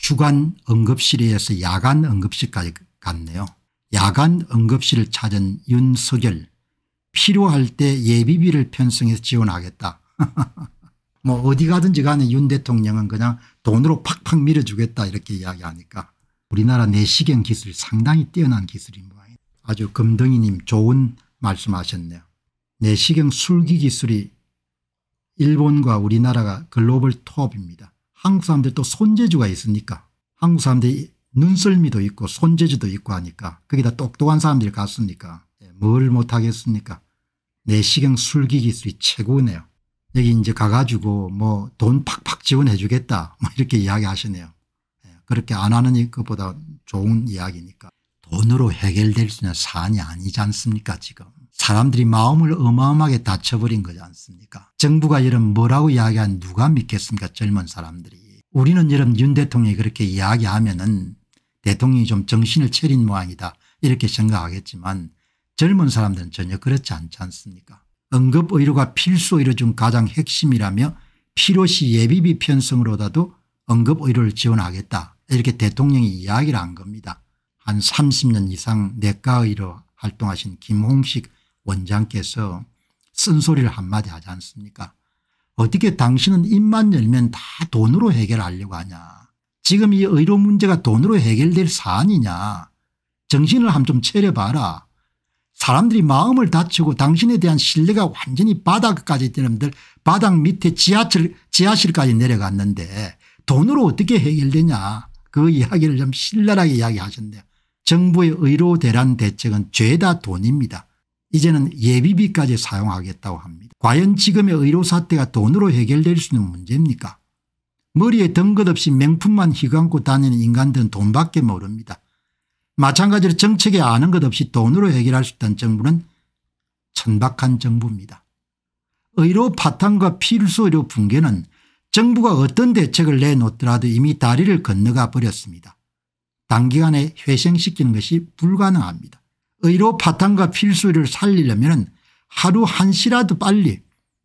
주간 응급실에서 야간 응급실까지 갔네요. 야간 응급실을 찾은 윤석열 필요할 때 예비비를 편성해서 지원하겠다. 뭐 어디 가든지 간에 윤 대통령은 그냥 돈으로 팍팍 밀어주겠다 이렇게 이야기하니까 우리나라 내시경 기술이 상당히 뛰어난 기술인 모양이에요. 아주 금덩이님 좋은 말씀하셨네요. 내시경 술기 기술이 일본과 우리나라가 글로벌 톱입니다. 한국 사람들 또 손재주가 있으니까 한국 사람들이 눈썰미도 있고 손재주도 있고 하니까 거기다 똑똑한 사람들이 갔으니까 예, 뭘 못하겠습니까 내시경 술기 기술이 최고네요. 여기 이제 가가지고 뭐 돈 팍팍 지원해 주겠다 뭐 이렇게 이야기하시네요. 예, 그렇게 안 하는 것보다 좋은 이야기니까 돈으로 해결될 수 있는 사안이 아니지 않습니까 지금. 사람들이 마음을 어마어마하게 다쳐버린 거지 않습니까 정부가 이런 뭐라고 이야기한 누가 믿겠습니까 젊은 사람들이 우리는 이런 윤 대통령이 그렇게 이야기하면 은 대통령이 좀 정신을 차린 모양이다 이렇게 생각하겠지만 젊은 사람들은 전혀 그렇지 않지 않습니까 응급의료가 필수의료 중 가장 핵심이라며 필요시 예비비 편성으로라도 응급의료를 지원하겠다 이렇게 대통령이 이야기를 한 겁니다. 한 30년 이상 내과의료 활동하신 김홍식 원장께서 쓴소리를 한마디 하지 않습니까 어떻게 당신은 입만 열면 다 돈으로 해결하려고 하냐 지금 이 의료 문제가 돈으로 해결될 사안이냐 정신을 함 좀 차려봐라 사람들이 마음을 다치고 당신에 대한 신뢰가 완전히 바닥까지 있는들 바닥 밑에 지하철 지하실까지 내려갔는데 돈으로 어떻게 해결되냐 그 이야기를 좀 신랄하게 이야기하셨네요. 정부의 의료 대란 대책은 죄다 돈입니다. 이제는 예비비까지 사용하겠다고 합니다. 과연 지금의 의료 사태가 돈으로 해결될 수 있는 문제입니까 머리에 덩것 없이 명품만 휘감고 다니는 인간들은 돈밖에 모릅니다. 마찬가지로 정책에 아는 것 없이 돈으로 해결할 수 있다는 정부는 천박한 정부입니다. 의료 파탄과 필수의료 붕괴는 정부가 어떤 대책을 내놓더라도 이미 다리를 건너가 버렸습니다. 단기간에 회생시키는 것이 불가능합니다. 의료 파탄과 필수를 살리려면 하루 한시라도 빨리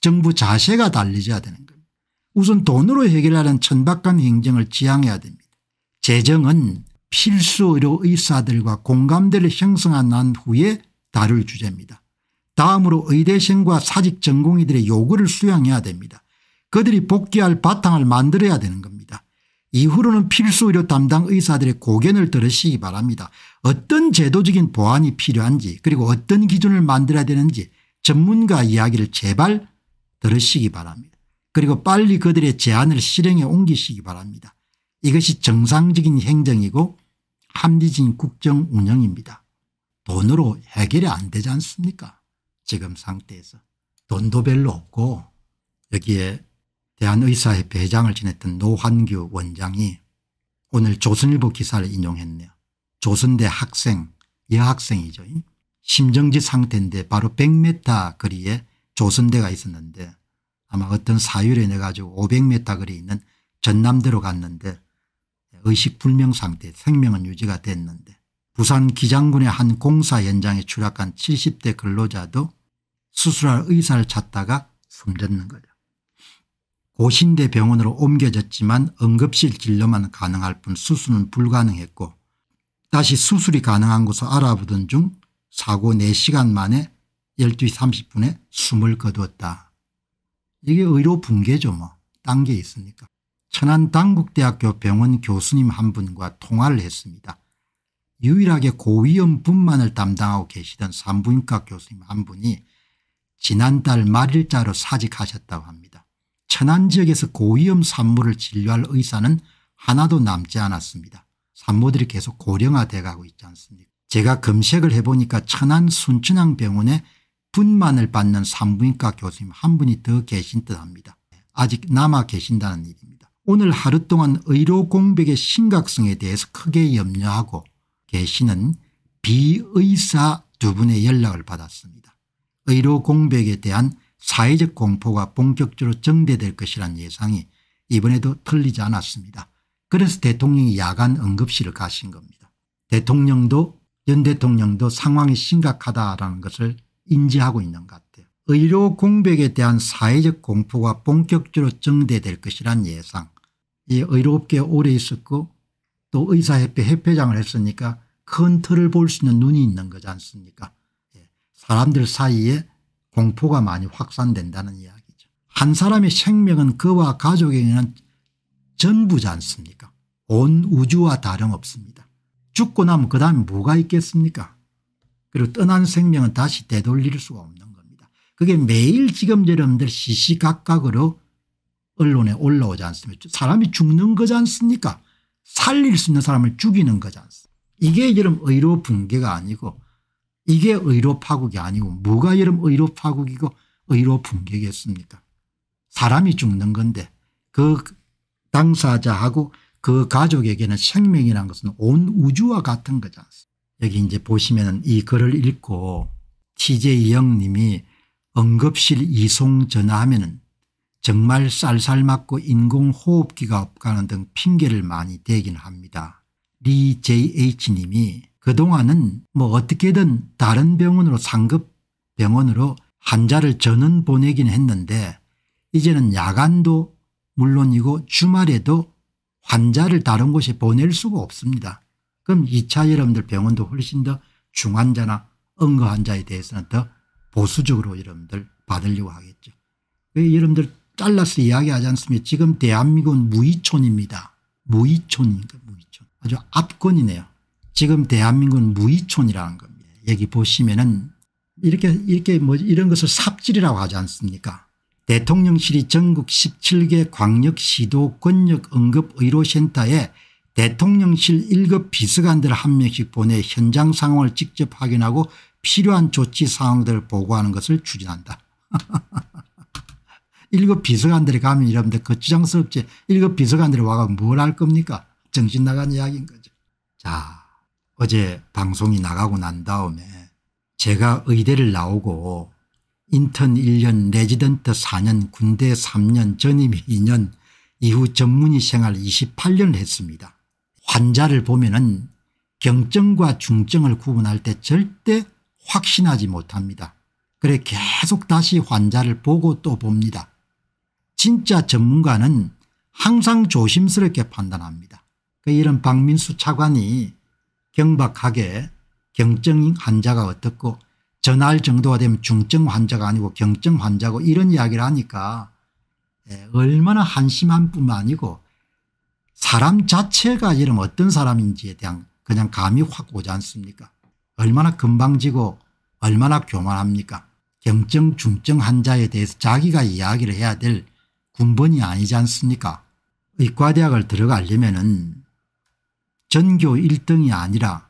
정부 자세가 달리져야 되는 겁니다. 우선 돈으로 해결하는 천박한 행정을 지향해야 됩니다. 재정은 필수 의료 의사들과 공감대를 형성한 난 후에 다룰 주제입니다. 다음으로 의대생과 사직 전공의들의 요구를 수양해야 됩니다. 그들이 복귀할 바탕을 만들어야 되는 겁니다. 이후로는 필수 의료 담당 의사들의 고견을 들으시기 바랍니다. 어떤 제도적인 보완이 필요한지 그리고 어떤 기준을 만들어야 되는지 전문가 이야기를 제발 들으시기 바랍니다. 그리고 빨리 그들의 제안을 실행에 옮기시기 바랍니다. 이것이 정상적인 행정이고 합리적인 국정 운영입니다. 돈으로 해결이 안 되지 않습니까 지금 상태에서 돈도 별로 없고 여기에 대한의사협회 회장을 지냈던 노환규 원장이 오늘 조선일보 기사를 인용했네요. 조선대 학생 여학생이죠. 심정지 상태인데 바로 100m 거리에 조선대가 있었는데 아마 어떤 사유를 내가지고 500m 거리에 있는 전남대로 갔는데 의식불명 상태 생명은 유지가 됐는데 부산 기장군의 한 공사 현장에 추락한 70대 근로자도 수술할 의사를 찾다가 숨졌는 거죠. 고신대 병원으로 옮겨졌지만 응급실 진료만 가능할 뿐 수술은 불가능했고 다시 수술이 가능한 곳을 알아보던 중 사고 4시간 만에 12시 30분에 숨을 거두었다. 이게 의료 붕괴죠 뭐. 딴 게 있습니까. 천안 당국대학교 병원 교수님 한 분과 통화를 했습니다. 유일하게 고위험 분만을 담당하고 계시던 산부인과 교수님 한 분이 지난달 말일자로 사직하셨다고 합니다. 천안 지역에서 고위험 산모를 진료할 의사는 하나도 남지 않았습니다. 산모들이 계속 고령화돼 가고 있지 않습니까 제가 검색을 해보니까 천안 순천항병원에 분만을 받는 산부인과 교수님 한 분이 더 계신 듯합니다. 아직 남아 계신다는 일입니다. 오늘 하루 동안 의료 공백의 심각성에 대해서 크게 염려하고 계시는 비의사 두 분의 연락을 받았습니다. 의료 공백에 대한 사회적 공포가 본격적으로 증대될 것이란 예상이 이번에도 틀리지 않았습니다. 그래서 대통령이 야간 응급실을 가신 겁니다. 대통령도 전 대통령도 상황이 심각하다라는 것을 인지하고 있는 것 같아요. 의료 공백에 대한 사회적 공포가 본격적으로 증대될 것이란 예상. 이의료업계 오래 있었고 또 의사협회 협회장을 했으니까 큰 틀을 볼 수 있는 눈이 있는 거지 않습니까 예. 사람들 사이에 공포가 많이 확산된다는 이야기죠. 한 사람의 생명은 그와 가족에게는 전부지 않습니까 온 우주와 다름없습니다. 죽고 나면 그 다음에 뭐가 있겠습니까 그리고 떠난 생명은 다시 되돌릴 수가 없는 겁니다. 그게 매일 지금 여러분들 시시각각으로 언론에 올라오지 않습니까 사람이 죽는 거지 않습니까 살릴 수 있는 사람을 죽이는 거지 않습니까 이게 여러분 의료 붕괴가 아니고 이게 의료 파국이 아니고 뭐가 이런 의료 파국이고 의료 붕괴겠습니까 사람이 죽는 건데 그 당사자하고 그 가족에게는 생명이라는 것은 온 우주와 같은 거지 습니까 여기 이제 보시면 이 글을 읽고 TJ영 님이 응급실 이송 전화하면은 정말 쌀쌀 맞고 인공호흡기가 없가는 등 핑계를 많이 대긴 합니다. 리 JH 님이 그동안은 뭐 어떻게든 다른 병원으로 상급 병원으로 환자를 전원 보내긴 했는데 이제는 야간도 물론이고 주말에도 환자를 다른 곳에 보낼 수가 없습니다. 그럼 2차 여러분들 병원도 훨씬 더 중환자나 응거환자에 대해서는 더 보수적으로 여러분들 받으려고 하겠죠. 왜 그 여러분들 잘라서 이야기하지 않습니까 지금 대한민국은 무이촌입니다무이촌인가무이촌 아주 압권이네요. 지금 대한민국은 무의촌이라는 겁니다. 여기 보시면은 이렇게 이렇게 뭐 이런 것을 삽질이라고 하지 않습니까? 대통령실이 전국 17개 광역시도 권역 응급의료센터에 대통령실 1급 비서관들 한 명씩 보내 현장 상황을 직접 확인하고 필요한 조치 사항들을 보고하는 것을 추진한다. 1급 비서관들이 가면 이러는데 거추장스럽지 1급 비서관들이 와가 뭘할 겁니까 정신 나간 이야기인 거죠. 자 어제 방송이 나가고 난 다음에 제가 의대를 나오고 인턴 1년 레지던트 4년 군대 3년 전임 2년 이후 전문의 생활 28년을 했습니다. 환자를 보면 은 경증과 중증을 구분할 때 절대 확신하지 못합니다. 그래 계속 다시 환자를 보고 또 봅니다. 진짜 전문가는 항상 조심스럽게 판단합니다. 그 이런 박민수 차관이 경박하게 경증 환자가 어떻고 전할 정도가 되면 중증 환자가 아니고 경증 환자고 이런 이야기를 하니까 예, 얼마나 한심한 뿐만 아니고 사람 자체가 이런 어떤 사람인지에 대한 그냥 감이 확 오지 않습니까 얼마나 금방지고 얼마나 교만합니까 경증 중증 환자에 대해서 자기가 이야기를 해야 될 군번이 아니지 않습니까 의과대학을 들어가려면 은 전교 1등이 아니라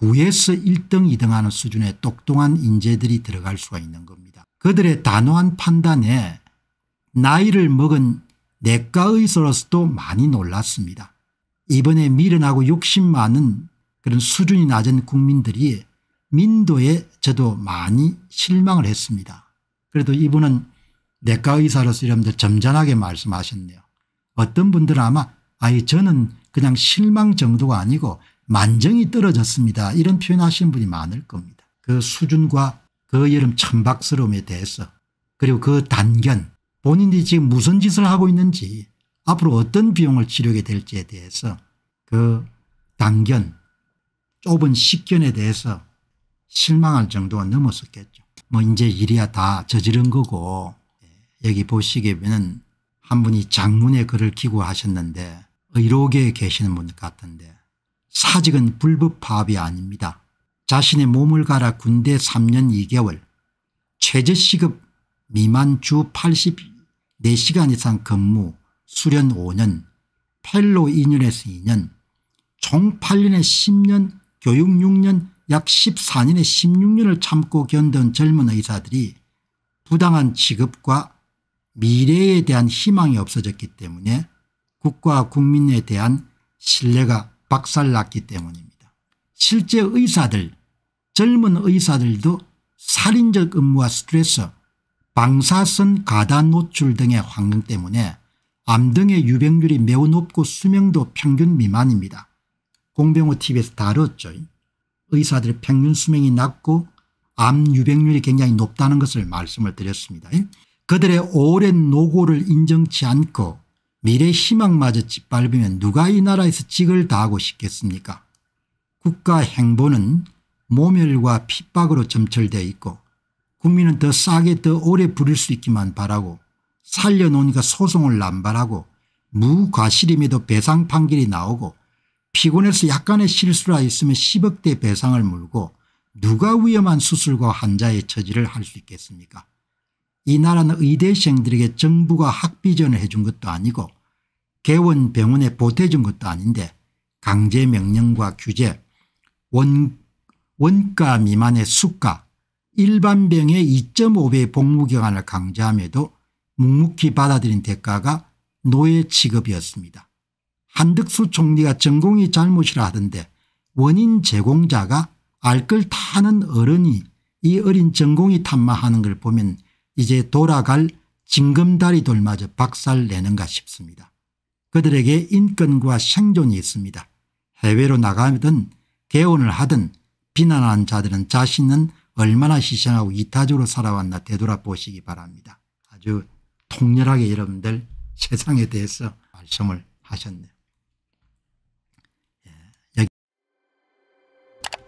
9에서 1등 2등하는 수준의 똑똑한 인재들이 들어갈 수가 있는 겁니다. 그들의 단호한 판단에 나이를 먹은 내과 의사로서도 많이 놀랐습니다. 이번에 미련하고 욕심 많은 그런 수준이 낮은 국민들이 민도에 저도 많이 실망을 했습니다. 그래도 이분은 내과 의사로서 여러분들 점잖하게 말씀하셨네요. 어떤 분들은 아마 아예 저는 그냥 실망 정도가 아니고 만정이 떨어졌습니다. 이런 표현하시는 분이 많을 겁니다. 그 수준과 그 여름 천박스러움에 대해서 그리고 그 단견 본인이 지금 무슨 짓을 하고 있는지 앞으로 어떤 비용을 치르게 될지에 대해서 그 단견 좁은 식견에 대해서 실망할 정도가 넘었었겠죠. 뭐 이제 일이야 다 저지른 거고 예, 여기 보시게 되면 한 분이 장문의 글을 기고하셨는데 의료계에 어, 계시는 분 같은데 사직은 불법 파업이 아닙니다. 자신의 몸을 갈아 군대 3년 2개월 최저시급 미만 주 84시간 이상 근무 수련 5년 펠로 2년에서 2년 총 8년에 10년 교육 6년 약 14년에 16년을 참고 견뎌 젊은 의사들이 부당한 취급과 미래에 대한 희망이 없어졌기 때문에 국가 국민에 대한 신뢰가 박살났기 때문입니다. 실제 의사들 젊은 의사들도 살인적 업무와 스트레스 방사선 가단 노출 등의 환경 때문에 암 등의 유병률이 매우 높고 수명도 평균 미만입니다. 공병호TV에서 다뤘죠. 의사들의 평균 수명이 낮고 암 유병률이 굉장히 높다는 것을 말씀을 드렸습니다. 그들의 오랜 노고를 인정치 않고 미래 희망마저 짓밟으면 누가 이 나라에서 직을 다하고 싶겠습니까 국가 행보는 모멸과 핍박으로 점철되어 있고 국민은 더 싸게 더 오래 부릴 수 있기만 바라고 살려놓으니까 소송을 남발하고 무과실임에도 배상 판결이 나오고 피곤해서 약간의 실수라 있으면 10억대 배상을 물고 누가 위험한 수술과 환자의 처지를 할 수 있겠습니까 이 나라는 의대생들에게 정부가 학비전을 해준 것도 아니고 개원 병원에 보태준 것도 아닌데 강제 명령과 규제 원, 원가 미만의 수가 일반 병의 2.5배 복무기간을 강제함에도 묵묵히 받아들인 대가가 노예 취급이었습니다. 한덕수 총리가 전공이 잘못이라 하던데 원인 제공자가 알걸다하는 어른이 이 어린 전공이 탐마하는 걸 보면 이제 돌아갈 징검다리 돌마저 박살내는가 싶습니다. 그들에게 인권과 생존이 있습니다. 해외로 나가든 개원을 하든 비난한 자들은 자신은 얼마나 희생하고 이타적으로 살아왔나 되돌아보시기 바랍니다. 아주 통렬하게 여러분들 세상에 대해서 말씀을 하셨네요.